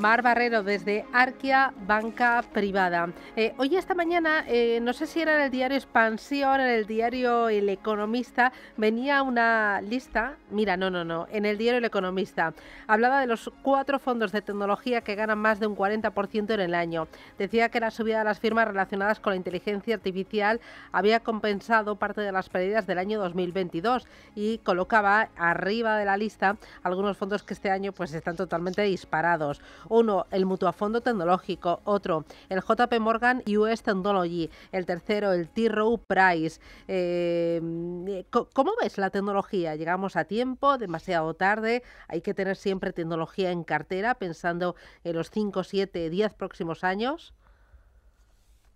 Mar Barrero desde Arquia Banca Privada. Eh, hoy esta mañana, eh, no sé si era en el diario Expansión, en el diario El Economista, venía una lista, mira, no, no, no, en el diario El Economista, hablaba de los cuatro fondos de tecnología que ganan más de un 40% en el año. Decía que la subida de las firmas relacionadas con la inteligencia artificial había compensado parte de las pérdidas del año 2022 y colocaba arriba de la lista algunos fondos que este año pues están totalmente disparados. Uno, el Mutuafondo Tecnológico, otro, el JP Morgan US Technology, el tercero, el T. row Price. Em, ¿Cómo ves la tecnología? ¿Llegamos a tiempo? ¿Demasiado tarde? ¿Hay que tener siempre tecnología en cartera pensando en los 5, 7, 10 próximos años?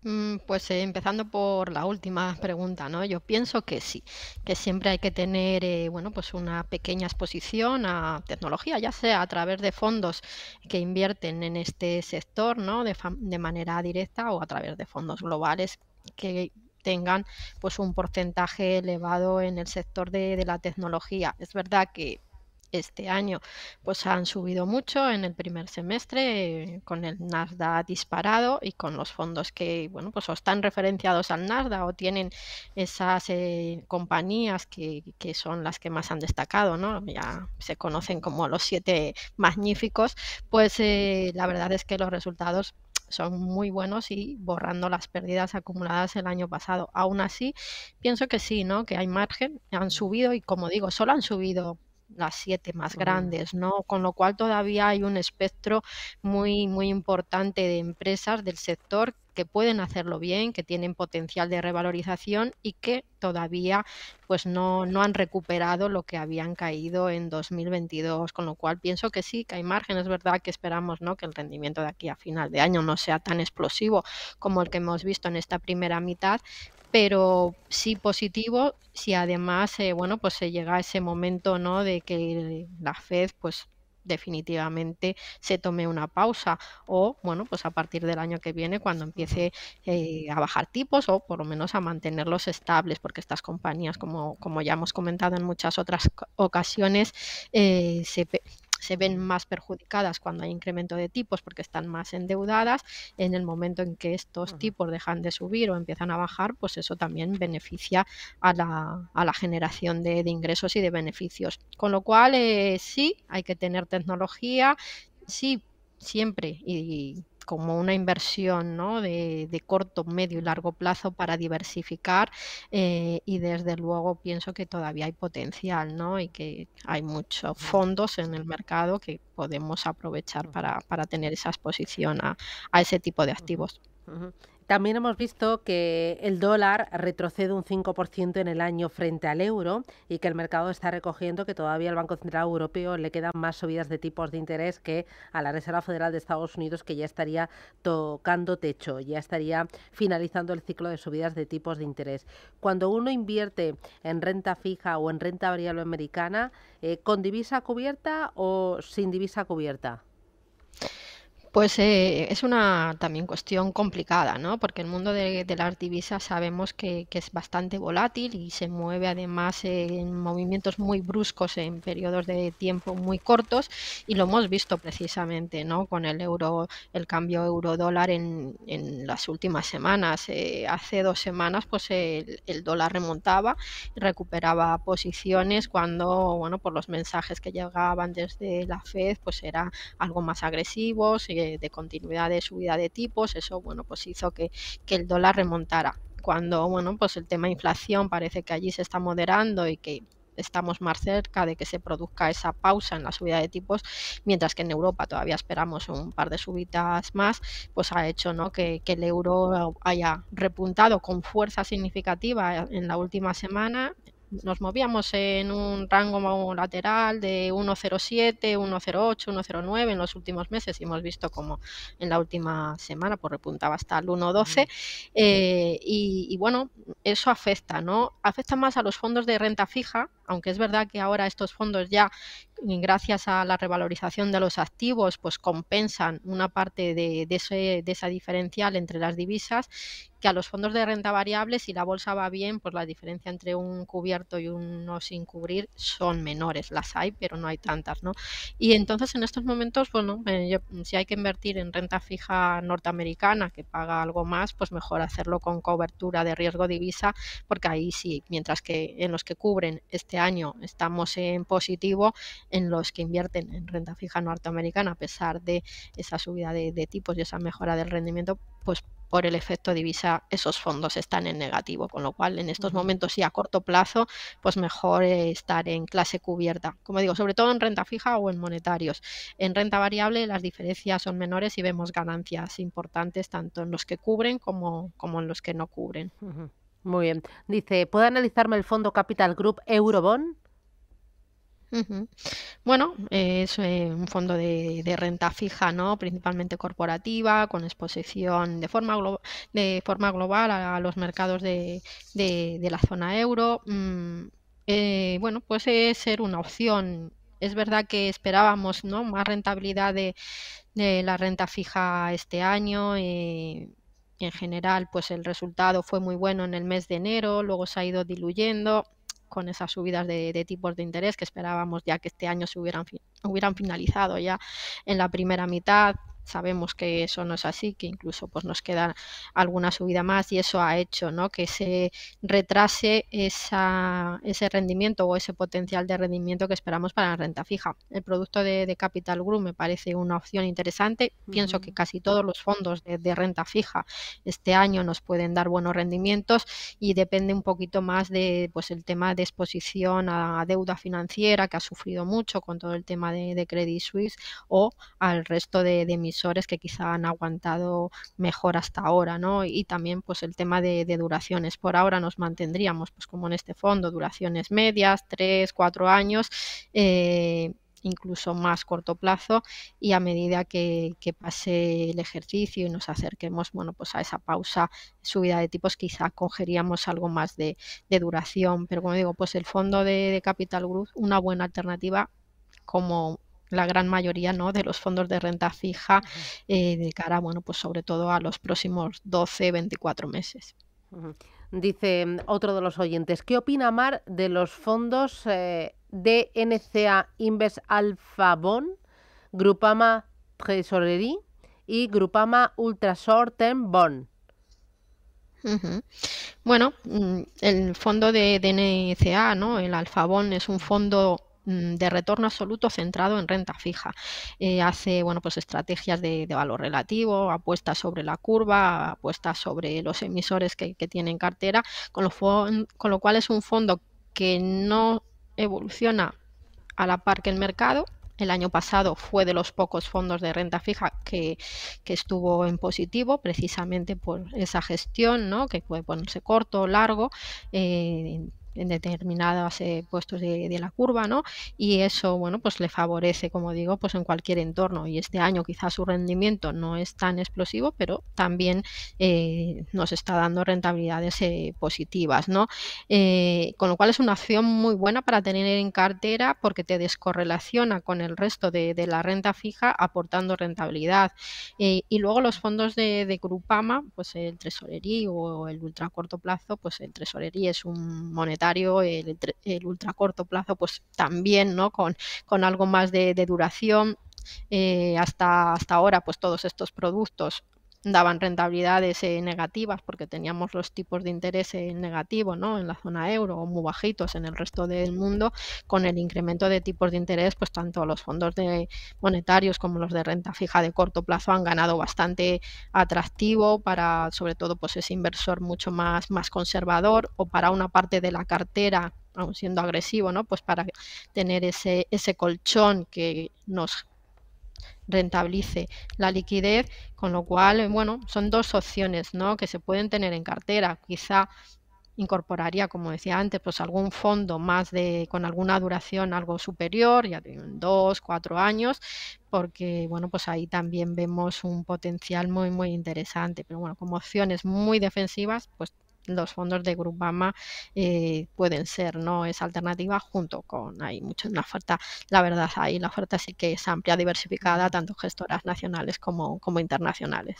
Mm, pues eh, empezando por la última pregunta, ¿no? Yo pienso que sí, que siempre hay que tener, eh, bueno, pues una pequeña exposición a tecnología, ya sea a través de fondos que invierten en este sector, ¿no? De, manera directa o a través de fondos globales que tengan pues un porcentaje elevado en el sector de la tecnología. Es verdad que este año pues han subido mucho en el primer semestre con el Nasdaq disparado y con los fondos que bueno pues están referenciados al Nasdaq o tienen esas eh, compañías que, son las que más han destacado no ya se conocen como los siete magníficos pues eh, la verdad es que los resultados son muy buenos y borrando las pérdidas acumuladas el año pasado. Aún así, pienso que sí, ¿no? Que hay margen, han subido y como digo, solo han subido las siete más grandes, ¿no? Con lo cual todavía hay un espectro muy, muy importante de empresas del sector que pueden hacerlo bien, que tienen potencial de revalorización y que todavía pues no, no han recuperado lo que habían caído en 2022, con lo cual pienso que sí, que hay margen, es verdad que esperamos ¿no? que el rendimiento de aquí a final de año no sea tan explosivo como el que hemos visto en esta primera mitad, pero sí positivo si además eh, bueno pues se llega a ese momento no de que la Fed pues definitivamente se tome una pausa o bueno pues a partir del año que viene cuando empiece eh, a bajar tipos o por lo menos a mantenerlos estables porque estas compañías como, ya hemos comentado en muchas otras ocasiones eh, se, se ven más perjudicadas cuando hay incremento de tipos porque están más endeudadas. En el momento en que estos tipos dejan de subir o empiezan a bajar, pues eso también beneficia a la, a la generación de, ingresos y de beneficios. Con lo cual, eh, sí, hay que tener tecnología, sí, siempre. y, y como una inversión ¿no? de, corto, medio y largo plazo para diversificar eh, y desde luego pienso que todavía hay potencial ¿no? y que hay muchos fondos en el mercado que podemos aprovechar para, para tener esa exposición a, a ese tipo de activos. También hemos visto que el dólar retrocede un 5% en el año frente al euro y que el mercado está recogiendo que todavía al Banco Central Europeo le quedan más subidas de tipos de interés que a la Reserva Federal de Estados Unidos que ya estaría tocando techo, ya estaría finalizando el ciclo de subidas de tipos de interés. Cuando uno invierte en renta fija o en renta variable americana, eh, ¿con divisa cubierta o sin divisa cubierta? Pues eh, es una también cuestión complicada, ¿no? Porque el mundo de, de las divisas sabemos que, es bastante volátil y se mueve además en movimientos muy bruscos en periodos de tiempo muy cortos y lo hemos visto precisamente, ¿no? Con el euro, el cambio euro-dólar en, las últimas semanas. Eh, hace dos semanas, pues el, dólar remontaba, y recuperaba posiciones cuando, bueno, por los mensajes que llegaban desde la Fed, pues era algo más agresivo, de, continuidad de subida de tipos, eso bueno, pues hizo que, que el dólar remontara. Cuando bueno, pues el tema inflación parece que allí se está moderando y que estamos más cerca de que se produzca esa pausa en la subida de tipos, mientras que en Europa todavía esperamos un par de subidas más, pues ha hecho ¿no? que, que el euro haya repuntado con fuerza significativa en la última semana, nos movíamos en un rango lateral de 1,07, 1,08, 1,09 en los últimos meses y hemos visto como en la última semana pues repuntaba hasta el 1,12 eh, y, y, bueno, eso afecta, ¿no? Afecta más a los fondos de renta fija aunque es verdad que ahora estos fondos ya, mm, gracias a la revalorización de los activos, pues compensan una parte de, esa diferencial entre las divisas, que a los fondos de renta variable, si la bolsa va bien, pues la diferencia entre un cubierto y uno sin cubrir son menores. Las hay, pero no hay tantas, ¿no? Y entonces en estos momentos, bueno, eh, si hay que invertir en renta fija norteamericana que paga algo más, pues mejor hacerlo con cobertura de riesgo divisa, porque ahí sí, mientras que en los que cubren este este año estamos en positivo en los que invierten en renta fija norteamericana a pesar de esa subida de, tipos y esa mejora del rendimiento, pues por el efecto divisa esos fondos están en negativo, con lo cual en estos momentos y a corto plazo, pues mejor eh, estar en clase cubierta. Como digo, sobre todo en renta fija o en monetarios. En renta variable las diferencias son menores y vemos ganancias importantes tanto en los que cubren como, como en los que no cubren. Muy bien. Dice, ¿puede analizarme el fondo Capital Group Eurobond? Bueno, es eh, un fondo de, renta fija, ¿no? Principalmente corporativa, con exposición de forma, global a, los mercados de, la zona euro. Mm, eh, bueno, pues es ser una opción. Es verdad que esperábamos ¿no? más rentabilidad de, la renta fija este año eh, en general pues el resultado fue muy bueno en el mes de enero, luego se ha ido diluyendo con esas subidas de, tipos de interés que esperábamos ya que este año se hubieran, hubieran finalizado ya en la primera mitad, sabemos que eso no es así, que incluso pues nos queda alguna subida más y eso ha hecho que se retrase esa, ese rendimiento o ese potencial de rendimiento que esperamos para la renta fija. El producto de, Capital Group me parece una opción interesante. Pienso que casi todos los fondos de, renta fija este año nos pueden dar buenos rendimientos y depende un poquito más de pues el tema de exposición a, deuda financiera que ha sufrido mucho con todo el tema de, de Credit Suisse o al resto de mis que quizá han aguantado mejor hasta ahora, ¿no? Y también pues el tema de, duraciones. Por ahora nos mantendríamos, pues como en este fondo, duraciones medias, 3, 4 años. Eh, incluso más corto plazo y a medida que, pase el ejercicio y nos acerquemos bueno, pues a esa pausa, subida de tipos, quizá cogeríamos algo más de, duración. Pero como digo, pues el fondo de, de Capital Group, una buena alternativa como la gran mayoría ¿no? de los fondos de renta fija eh, de cara, bueno, pues sobre todo a los próximos 12, 24 meses. Dice otro de los oyentes, ¿qué opina Mar de los fondos eh, DNCA Inves Alpha Grupama Tresorería y Grupama Ultra Short Bond? Bueno, mm, el fondo de DNCA, ¿no? El Alfabón es un fondo Mm, de retorno absoluto centrado en renta fija. Eh, hace bueno, pues estrategias de, valor relativo, apuestas sobre la curva, apuestas sobre los emisores que, que tienen cartera, con lo, con cual es un fondo que no evoluciona a la par que el mercado, el año pasado fue de los pocos fondos de renta fija que, estuvo en positivo, precisamente por esa gestión, ¿no? que puede ponerse corto o largo, eh, en determinados puestos de, la curva, ¿no? Y eso, bueno, pues le favorece, como digo, pues en cualquier entorno. Y este año quizás su rendimiento no es tan explosivo, pero también eh, nos está dando rentabilidades eh, positivas, ¿no? Eh, con lo cual es una opción muy buena para tener en cartera porque te descorrelaciona con el resto de, la renta fija aportando rentabilidad. y luego los fondos de, Grupama, pues el tesorería o el ultra corto plazo, pues el tesorería es un monetario el, ultra corto plazo, pues también, ¿no? Con, algo más de, duración. Eh, hasta, hasta ahora, pues todos estos productos daban rentabilidades eh, negativas porque teníamos los tipos de interés eh, en negativos ¿no? en la zona euro o muy bajitos en el resto del mundo, con el incremento de tipos de interés, pues tanto los fondos monetarios como los de renta fija de corto plazo han ganado bastante atractivo para sobre todo pues ese inversor mucho más, más conservador o para una parte de la cartera aun siendo agresivo, ¿no? Pues para tener ese, ese colchón que nos rentabilice la liquidez, con lo cual, bueno, son dos opciones ¿no? que se pueden tener en cartera. Quizá incorporaría, como decía antes, pues algún fondo más de con alguna duración algo superior, ya de dos, cuatro años, porque bueno, pues ahí también vemos un potencial muy muy interesante. Pero bueno, como opciones muy defensivas, pues los fondos de Grupama eh, pueden ser no esa alternativa junto con hay mucho una oferta la verdad hay la oferta sí que es amplia diversificada tanto gestoras nacionales como, como internacionales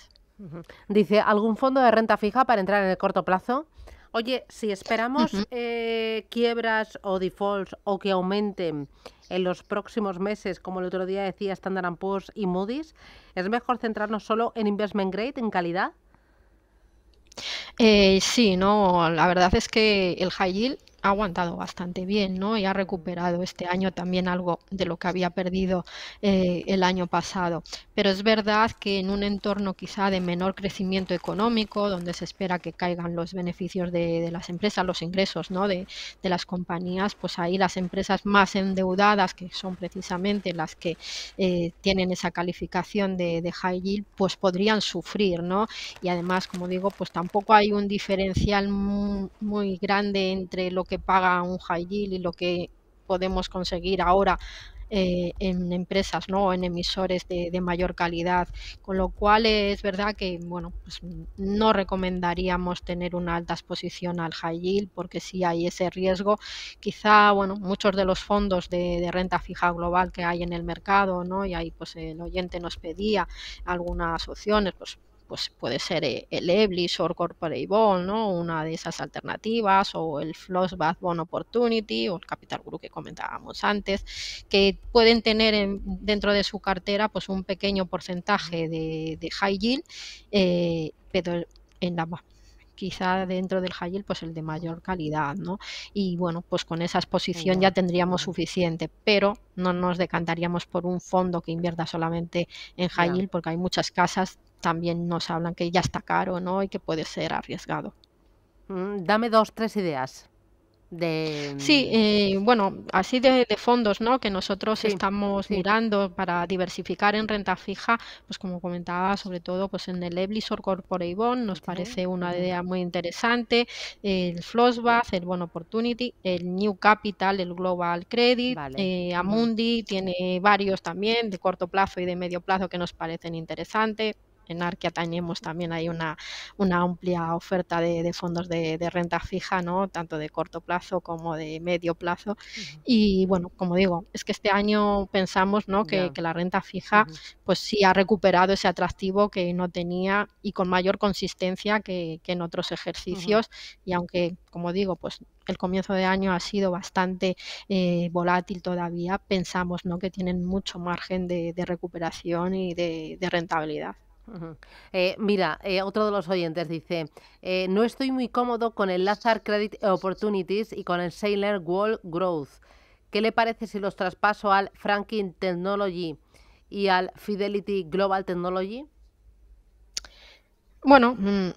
dice algún fondo de renta fija para entrar en el corto plazo oye si esperamos eh, quiebras o defaults o que aumenten en los próximos meses, como el otro día decía Standard Poor's y Moody's, ¿es mejor centrarnos solo en investment grade, en calidad? Eh, sí, no, la verdad es que el high ha aguantado bastante bien, ¿no? Y ha recuperado este año también algo de lo que había perdido eh, el año pasado. Pero es verdad que en un entorno quizá de menor crecimiento económico, donde se espera que caigan los beneficios de, las empresas, los ingresos, De, las compañías, pues ahí las empresas más endeudadas, que son precisamente las que eh, tienen esa calificación de, high yield, pues podrían sufrir, ¿no? Y además, como digo, pues tampoco hay un diferencial muy grande entre lo que paga un high yield y lo que podemos conseguir ahora eh, en empresas ¿no? en emisores de, mayor calidad con lo cual es verdad que bueno pues no recomendaríamos tener una alta exposición al high yield porque si hay ese riesgo quizá bueno muchos de los fondos de, de, renta fija global que hay en el mercado ¿no? y ahí pues el oyente nos pedía algunas opciones pues pues puede ser eh, el Eblis o Corporate Bond, ¿no? Una de esas alternativas, o el Floss Bond Opportunity, o el Capital Group que comentábamos antes, que pueden tener dentro de su cartera pues un pequeño porcentaje de, de high yield, eh, pero en la quizá dentro del high yield pues el de mayor calidad, ¿no? Y bueno, pues con esa exposición ya tendríamos suficiente, pero no nos decantaríamos por un fondo que invierta solamente en high yield porque hay muchas casas también nos hablan que ya está caro, ¿no? Y que puede ser arriesgado. Mm, dame dos, tres ideas. De... Mm, sí, eh, bueno, así de, de, fondos ¿no? que nosotros estamos mirando para diversificar en renta fija, pues como comentaba, sobre todo pues en el Eblisor Corporate Bond nos parece una idea muy interesante, el Flossbath, el Bond Opportunity, el New Capital, el Global Credit, eh, Amundi, tiene varios también de corto plazo y de medio plazo que nos parecen interesantes en Arquia tenemos también hay una, amplia oferta de, fondos de, renta fija, ¿no? tanto de corto plazo como de medio plazo. Y bueno, como digo, es que este año pensamos ¿no? que, la renta fija pues sí ha recuperado ese atractivo que no tenía y con mayor consistencia que, en otros ejercicios. Y aunque, como digo, pues el comienzo de año ha sido bastante eh, volátil todavía, pensamos ¿no? que tienen mucho margen de recuperación y de rentabilidad. Eh, mira, eh, otro de los oyentes dice, eh, no estoy muy cómodo con el Lazar Credit Opportunities y con el Sailor World Growth. ¿Qué le parece si los traspaso al Franklin Technology y al Fidelity Global Technology? Bueno, mm.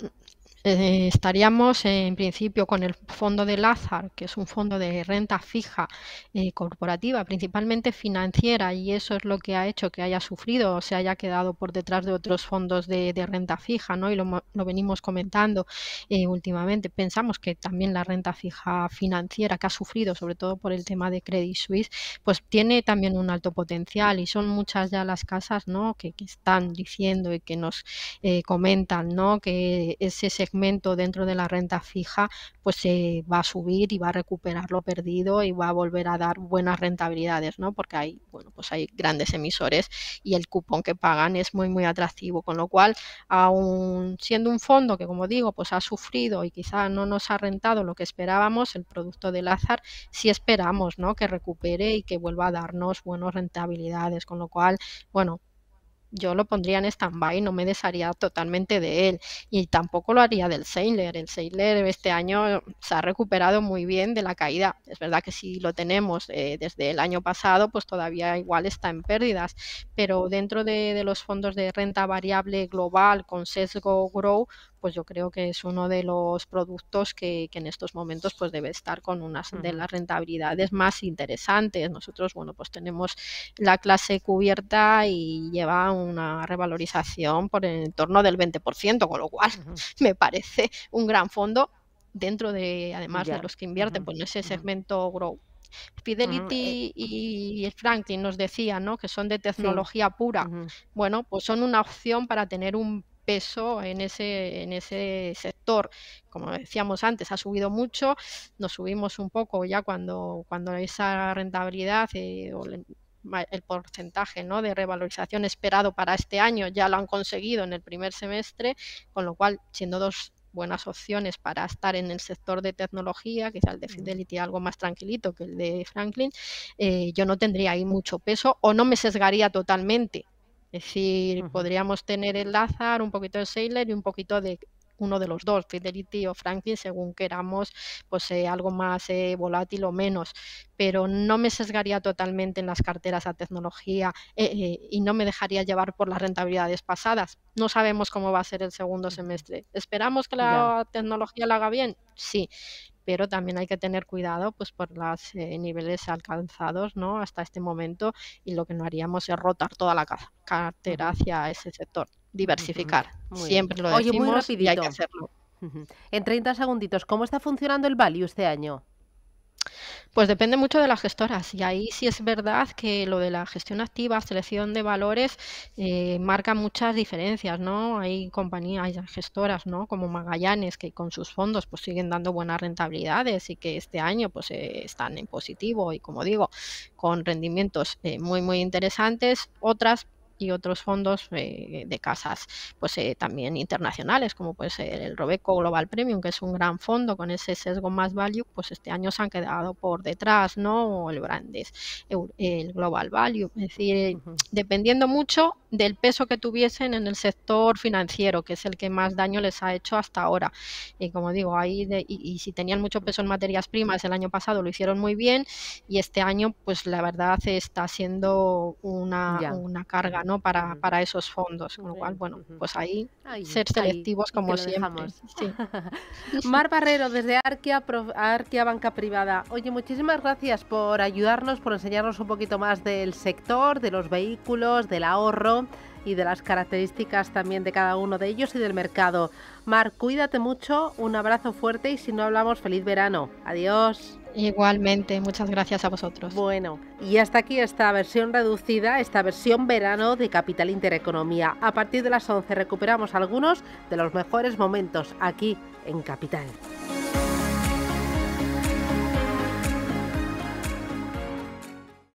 Eh, estaríamos eh, en principio con el fondo de Lazar, que es un fondo de renta fija eh, corporativa, principalmente financiera, y eso es lo que ha hecho que haya sufrido o se haya quedado por detrás de otros fondos de, renta fija, ¿no? Y lo, venimos comentando últimamente. Pensamos que también la renta fija financiera que ha sufrido, sobre todo por el tema de Credit Suisse, pues tiene también un alto potencial y son muchas ya las casas, ¿no? Que, están diciendo y que nos comentan, ¿no? Que es ese dentro de la renta fija, pues se va a subir y va a recuperar lo perdido y va a volver a dar buenas rentabilidades, ¿no? Porque hay, bueno, pues hay grandes emisores y el cupón que pagan es muy, muy atractivo, con lo cual, aún siendo un fondo que, como digo, pues ha sufrido y quizá no nos ha rentado lo que esperábamos, el producto del azar, si esperamos, ¿no? Que recupere y que vuelva a darnos buenas rentabilidades, con lo cual, bueno, yo lo pondría en stand-by, no me desharía totalmente de él. Y tampoco lo haría del Sailor. El Sailor este año se ha recuperado muy bien de la caída. Es verdad que si lo tenemos eh, desde el año pasado, pues todavía igual está en pérdidas. Pero dentro de, de los fondos de renta variable global con sesgo grow, pues yo creo que es uno de los productos que, en estos momentos pues debe estar con unas de las rentabilidades más interesantes. Nosotros, bueno, pues tenemos la clase cubierta y lleva una revalorización por en torno del 20%, con lo cual me parece un gran fondo dentro de, además de los que invierten pues, en ese segmento grow mm, eh Fidelity y Franklin nos decían ¿no? Que son de tecnología pura. Bueno, pues son una opción para tener un peso en ese, en ese sector. Como decíamos antes, ha subido mucho, nos subimos un poco ya cuando, cuando esa rentabilidad eh, o el, porcentaje ¿no? de revalorización esperado para este año ya lo han conseguido en el primer semestre, con lo cual, siendo dos buenas opciones para estar en el sector de tecnología, quizá el de mm. Fidelity algo más tranquilito que el de Franklin, eh, yo no tendría ahí mucho peso o no me sesgaría totalmente es decir, podríamos tener el Lazar, un poquito de Sailor y un poquito de uno de los dos, Fidelity o Franklin, según queramos, pues eh, algo más eh, volátil o menos. Pero no me sesgaría totalmente en las carteras a tecnología eh, y no me dejaría llevar por las rentabilidades pasadas. No sabemos cómo va a ser el segundo semestre. ¿Esperamos que la tecnología la haga bien? Sí pero también hay que tener cuidado pues por los eh, niveles alcanzados ¿no? hasta este momento y lo que no haríamos es rotar toda la cartera hacia ese sector, diversificar. Siempre lo decimos y hay que hacerlo. En 30 segunditos, ¿cómo está funcionando el value este año? Pues depende mucho de las gestoras y ahí sí es verdad que lo de la gestión activa, selección de valores, eh, marca muchas diferencias, ¿no? Hay compañías, hay gestoras, ¿no? Como Magallanes que con sus fondos pues siguen dando buenas rentabilidades y que este año pues eh, están en positivo y como digo, con rendimientos eh, muy muy interesantes. Otras y otros fondos eh, de casas pues eh, también internacionales como puede ser el Robeco Global Premium que es un gran fondo con ese sesgo más value pues este año se han quedado por detrás no el Brandes el Global Value es decir eh, dependiendo mucho del peso que tuviesen en el sector financiero que es el que más daño les ha hecho hasta ahora y como digo ahí y, si tenían mucho peso en materias primas el año pasado lo hicieron muy bien y este año pues la verdad está siendo una, una carga para, para esos fondos. Con lo cual, bueno, pues ahí, ser selectivos como siempre. Mar Barrero, desde Arquia, Arquia Banca Privada. Oye, muchísimas gracias por ayudarnos, por enseñarnos un poquito más del sector, de los vehículos, del ahorro y de las características también de cada uno de ellos y del mercado. Mar, cuídate mucho, un abrazo fuerte y si no hablamos, feliz verano. Adiós. Igualmente, muchas gracias a vosotros. Bueno, y hasta aquí esta versión reducida, esta versión verano de Capital Intereconomía. A partir de las 11 recuperamos algunos de los mejores momentos aquí en Capital.